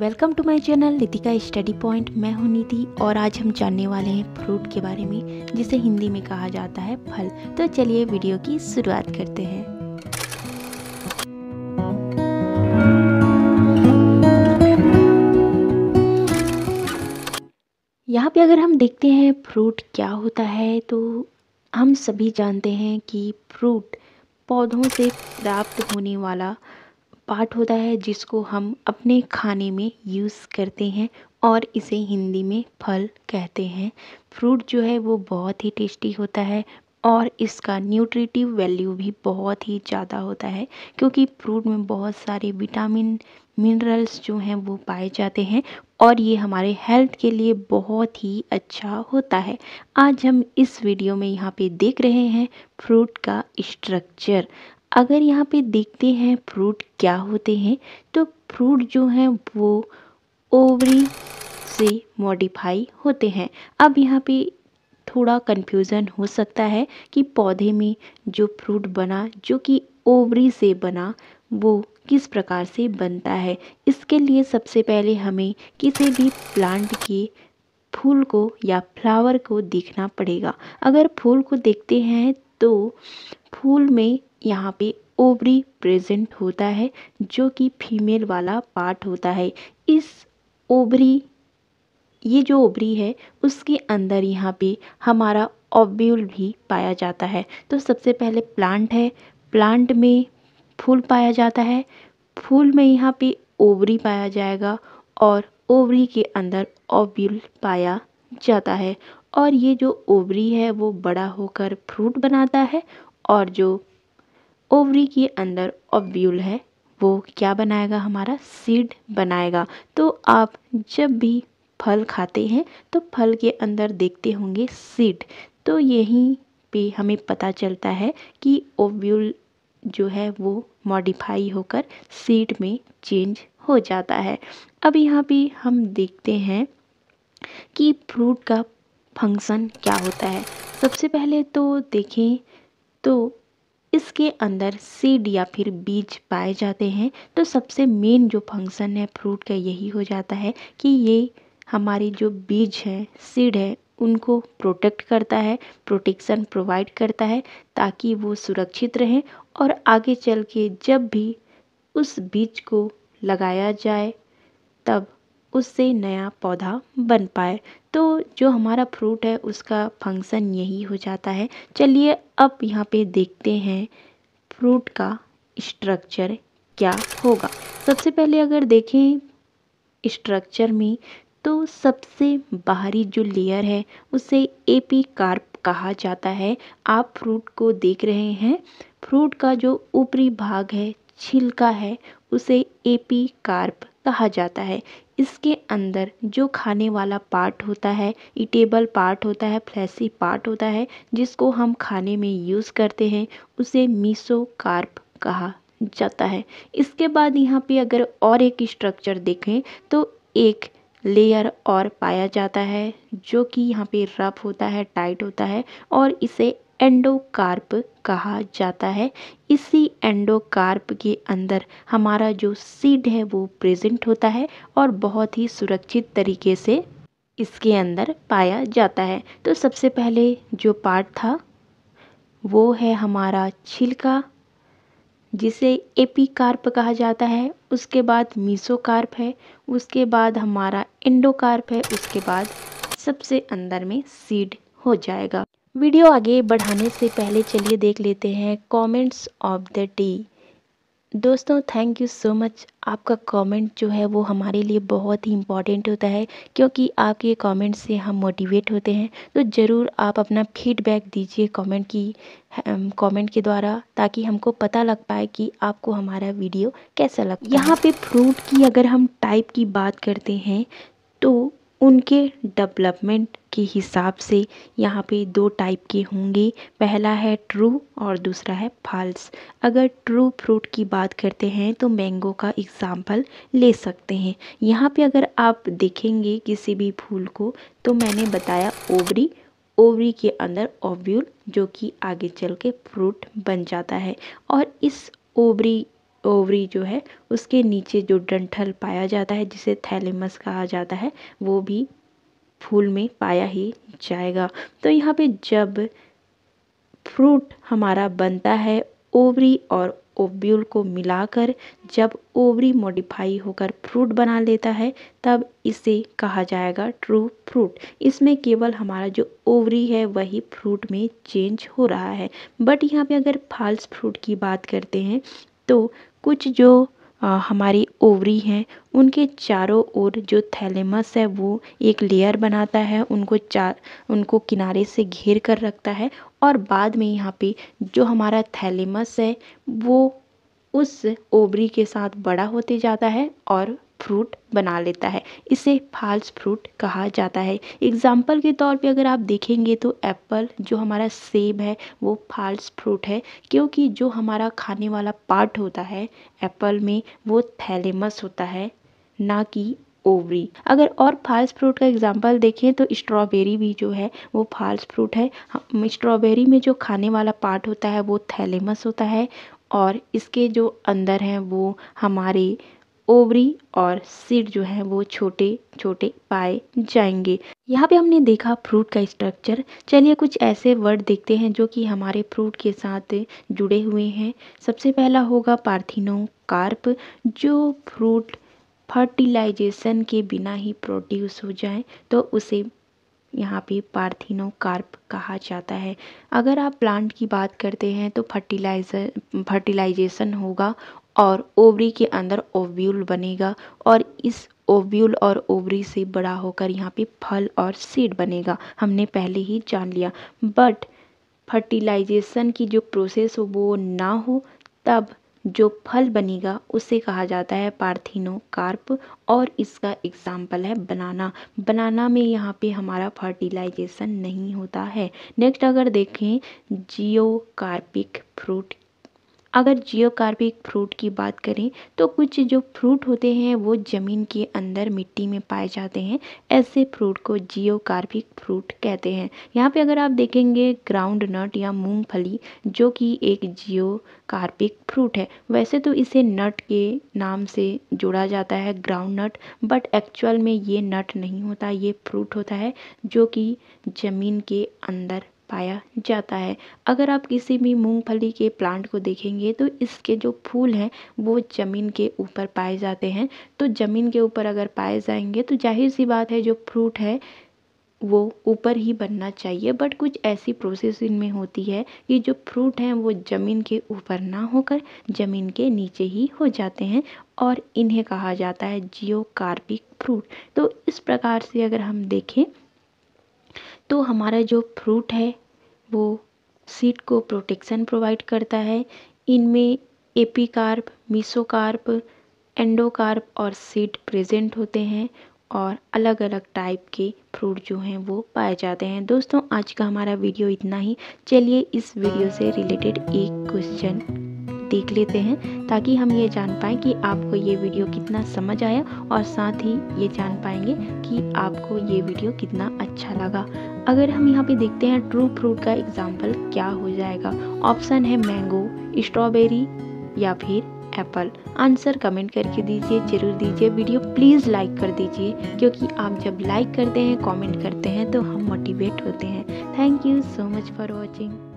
welcome to my channel Nitika study point मैं हूं नीति और आज हम जानने वाले हैं फ्रूट के बारे में जिसे हिंदी में कहा जाता है फल तो चलिए वीडियो की शुरुआत करते हैं यहाँ पे अगर हम देखते हैं फ्रूट क्या होता है तो हम सभी जानते हैं कि फ्रूट पौधों से प्राप्त होने वाला पार्ट होता है जिसको हम अपने खाने में यूज़ करते हैं और इसे हिंदी में फल कहते हैं फ्रूट जो है वो बहुत ही टेस्टी होता है और इसका न्यूट्रिटिव वैल्यू भी बहुत ही ज़्यादा होता है क्योंकि फ्रूट में बहुत सारे विटामिन मिनरल्स जो हैं वो पाए जाते हैं और ये हमारे हेल्थ के लिए बहुत ही अच्छा होता है आज हम इस वीडियो में यहाँ पे देख रहे हैं फ्रूट का स्ट्रक्चर अगर यहाँ पे देखते हैं फ्रूट क्या होते हैं तो फ्रूट जो हैं वो ओवरी से मॉडिफाई होते हैं अब यहाँ पे थोड़ा कन्फ्यूज़न हो सकता है कि पौधे में जो फ्रूट बना जो कि ओवरी से बना वो किस प्रकार से बनता है इसके लिए सबसे पहले हमें किसी भी प्लांट के फूल को या फ्लावर को देखना पड़ेगा अगर फूल को देखते हैं तो फूल में यहाँ पे ओवरी प्रेजेंट होता है जो कि फीमेल वाला पार्ट होता है इस ओवरी ये जो ओवरी है उसके अंदर यहाँ पे हमारा ओव्यूल भी पाया जाता है तो सबसे पहले प्लांट है प्लांट में फूल पाया जाता है फूल में यहाँ पे ओवरी पाया जाएगा और ओवरी के अंदर ओव्यूल पाया जाता है और ये जो ओवरी है वो बड़ा होकर फ्रूट बनाता है और जो ओवरी के अंदर ओव्यूल है वो क्या बनाएगा हमारा सीड बनाएगा तो आप जब भी फल खाते हैं तो फल के अंदर देखते होंगे सीड तो यहीं पे हमें पता चलता है कि ओव्यूल जो है वो मॉडिफाई होकर सीड में चेंज हो जाता है अब यहाँ पे हम देखते हैं कि फ्रूट का फंक्शन क्या होता है सबसे पहले तो देखें तो इसके अंदर सीड या फिर बीज पाए जाते हैं तो सबसे मेन जो फंक्शन है फ्रूट का यही हो जाता है कि ये हमारी जो बीज है सीड है उनको प्रोटेक्ट करता है प्रोटेक्शन प्रोवाइड करता है ताकि वो सुरक्षित रहें और आगे चल के जब भी उस बीज को लगाया जाए तब उससे नया पौधा बन पाए तो जो हमारा फ्रूट है उसका फंक्शन यही हो जाता है चलिए अब यहाँ पे देखते हैं फ्रूट का स्ट्रक्चर क्या होगा सबसे पहले अगर देखें स्ट्रक्चर में तो सबसे बाहरी जो लेयर है उसे एपी कार्प कहा जाता है आप फ्रूट को देख रहे हैं फ्रूट का जो ऊपरी भाग है छिलका है उसे एपी कार्प कहा जाता है इसके अंदर जो खाने वाला पार्ट होता है ईटेबल पार्ट होता है फ्लैसी पार्ट होता है जिसको हम खाने में यूज़ करते हैं उसे मीसो कार्प कहा जाता है इसके बाद यहाँ पे अगर और एक स्ट्रक्चर देखें तो एक लेयर और पाया जाता है जो कि यहाँ पे रफ होता है टाइट होता है और इसे एंडोकार्प कहा जाता है इसी एंडोकार्प के अंदर हमारा जो सीड है वो प्रेजेंट होता है और बहुत ही सुरक्षित तरीके से इसके अंदर पाया जाता है तो सबसे पहले जो पार्ट था वो है हमारा छिलका जिसे एपिकार्प कहा जाता है उसके बाद मीसोकार्प है उसके बाद हमारा एंडोकार्प है उसके बाद सबसे अंदर में सीड हो जाएगा वीडियो आगे बढ़ाने से पहले चलिए देख लेते हैं कमेंट्स ऑफ द डे दोस्तों थैंक यू सो मच आपका कमेंट जो है वो हमारे लिए बहुत ही इम्पॉर्टेंट होता है क्योंकि आपके कमेंट से हम मोटिवेट होते हैं तो ज़रूर आप अपना फीडबैक दीजिए कमेंट की कमेंट के द्वारा ताकि हमको पता लग पाए कि आपको हमारा वीडियो कैसा लगा यहाँ पे फ्रूट की अगर हम टाइप की बात करते हैं तो उनके डेवलपमेंट के हिसाब से यहाँ पे दो टाइप के होंगे पहला है ट्रू और दूसरा है फाल्स अगर ट्रू फ्रूट की बात करते हैं तो मैंगो का एग्ज़ाम्पल ले सकते हैं यहाँ पे अगर आप देखेंगे किसी भी फूल को तो मैंने बताया ओवरी ओवरी के अंदर ओव्यूल जो कि आगे चल के फ्रूट बन जाता है और इस ओवरी ओवरी जो है उसके नीचे जो डंठल पाया जाता है जिसे थैलेमस कहा जाता है वो भी फूल में पाया ही जाएगा तो यहाँ पे जब फ्रूट हमारा बनता है ओवरी और ओब्यूल को मिलाकर जब ओवरी मॉडिफाई होकर फ्रूट बना लेता है तब इसे कहा जाएगा ट्रू फ्रूट इसमें केवल हमारा जो ओवरी है वही फ्रूट में चेंज हो रहा है बट यहाँ पे अगर फाल्स फ्रूट की बात करते हैं तो कुछ जो हमारी ओवरी हैं उनके चारों ओर जो थैलेमस है वो एक लेयर बनाता है उनको चार उनको किनारे से घेर कर रखता है और बाद में यहाँ पे जो हमारा थैलेमस है वो उस ओवरी के साथ बड़ा होते जाता है और फ्रूट बना लेता है इसे फाल्स फ्रूट कहा जाता है एग्ज़ाम्पल के तौर पे अगर आप देखेंगे तो एप्पल जो हमारा सेब है वो फाल्स फ्रूट है क्योंकि जो हमारा खाने वाला पार्ट होता है एप्पल में वो थैलेमस होता है ना कि ओवरी अगर और फाल्स फ्रूट का एग्जाम्पल देखें तो स्ट्रॉबेरी भी जो है वो फाल्स फ्रूट है स्ट्रॉबेरी में जो खाने वाला पार्ट होता है वो थैलेमस होता है और इसके जो अंदर हैं वो हमारे ओवरी और सीड जो है वो छोटे छोटे पाए जाएंगे यहाँ पे हमने देखा फ्रूट का स्ट्रक्चर चलिए कुछ ऐसे वर्ड देखते हैं जो कि हमारे फ्रूट के साथ जुड़े हुए हैं सबसे पहला होगा पार्थिनो कार्प जो फ्रूट फर्टिलाइजेशन के बिना ही प्रोड्यूस हो जाए तो उसे यहाँ पे पार्थिनो कार्प कहा जाता है अगर आप प्लांट की बात करते हैं तो फर्टिलाइजर फर्टिलाइजेशन होगा और ओवरी के अंदर ओव्यूल बनेगा और इस ओव्यूल और ओवरी से बड़ा होकर यहाँ पे फल और सीड बनेगा हमने पहले ही जान लिया बट फर्टिलाइजेशन की जो प्रोसेस हो वो ना हो तब जो फल बनेगा उसे कहा जाता है पार्थिनो कार्प और इसका एग्जाम्पल है बनाना बनाना में यहाँ पे हमारा फर्टिलाइजेशन नहीं होता है नेक्स्ट अगर देखें जियोकार्पिक फ्रूट अगर जियोकार्पिक फ्रूट की बात करें तो कुछ जो फ्रूट होते हैं वो ज़मीन के अंदर मिट्टी में पाए जाते हैं ऐसे फ्रूट को जियोकार्पिक फ्रूट कहते हैं यहाँ पे अगर आप देखेंगे ग्राउंड नट या मूंगफली जो कि एक जियोकार्पिक फ्रूट है वैसे तो इसे नट के नाम से जोड़ा जाता है ग्राउंड नट बट एक्चुअल में ये नट नहीं होता ये फ्रूट होता है जो कि ज़मीन के अंदर पाया जाता है अगर आप किसी भी मूंगफली के प्लांट को देखेंगे तो इसके जो फूल हैं वो ज़मीन के ऊपर पाए जाते हैं तो ज़मीन के ऊपर अगर पाए जाएंगे तो जाहिर सी बात है जो फ्रूट है वो ऊपर ही बनना चाहिए बट कुछ ऐसी प्रोसेस इनमें होती है कि जो फ्रूट हैं वो ज़मीन के ऊपर ना होकर ज़मीन के नीचे ही हो जाते हैं और इन्हें कहा जाता है जियो फ्रूट तो इस प्रकार से अगर हम देखें तो हमारा जो फ्रूट है वो सीट को प्रोटेक्शन प्रोवाइड करता है इनमें एपीकार्प मीसोकार्प एंडोकार्प और सीड प्रेजेंट होते हैं और अलग अलग टाइप के फ्रूट जो हैं वो पाए जाते हैं दोस्तों आज का हमारा वीडियो इतना ही चलिए इस वीडियो से रिलेटेड एक क्वेश्चन देख लेते हैं ताकि हम ये जान पाएँ कि आपको ये वीडियो कितना समझ आया और साथ ही ये जान पाएंगे कि आपको ये वीडियो कितना अच्छा लगा अगर हम यहाँ पे देखते हैं ट्रू फ्रूट का एग्जाम्पल क्या हो जाएगा ऑप्शन है मैंगो स्ट्रॉबेरी या फिर एप्पल आंसर कमेंट करके दीजिए जरूर दीजिए वीडियो प्लीज़ लाइक कर दीजिए क्योंकि आप जब लाइक करते हैं कमेंट करते हैं तो हम मोटिवेट होते हैं thank you so much for watching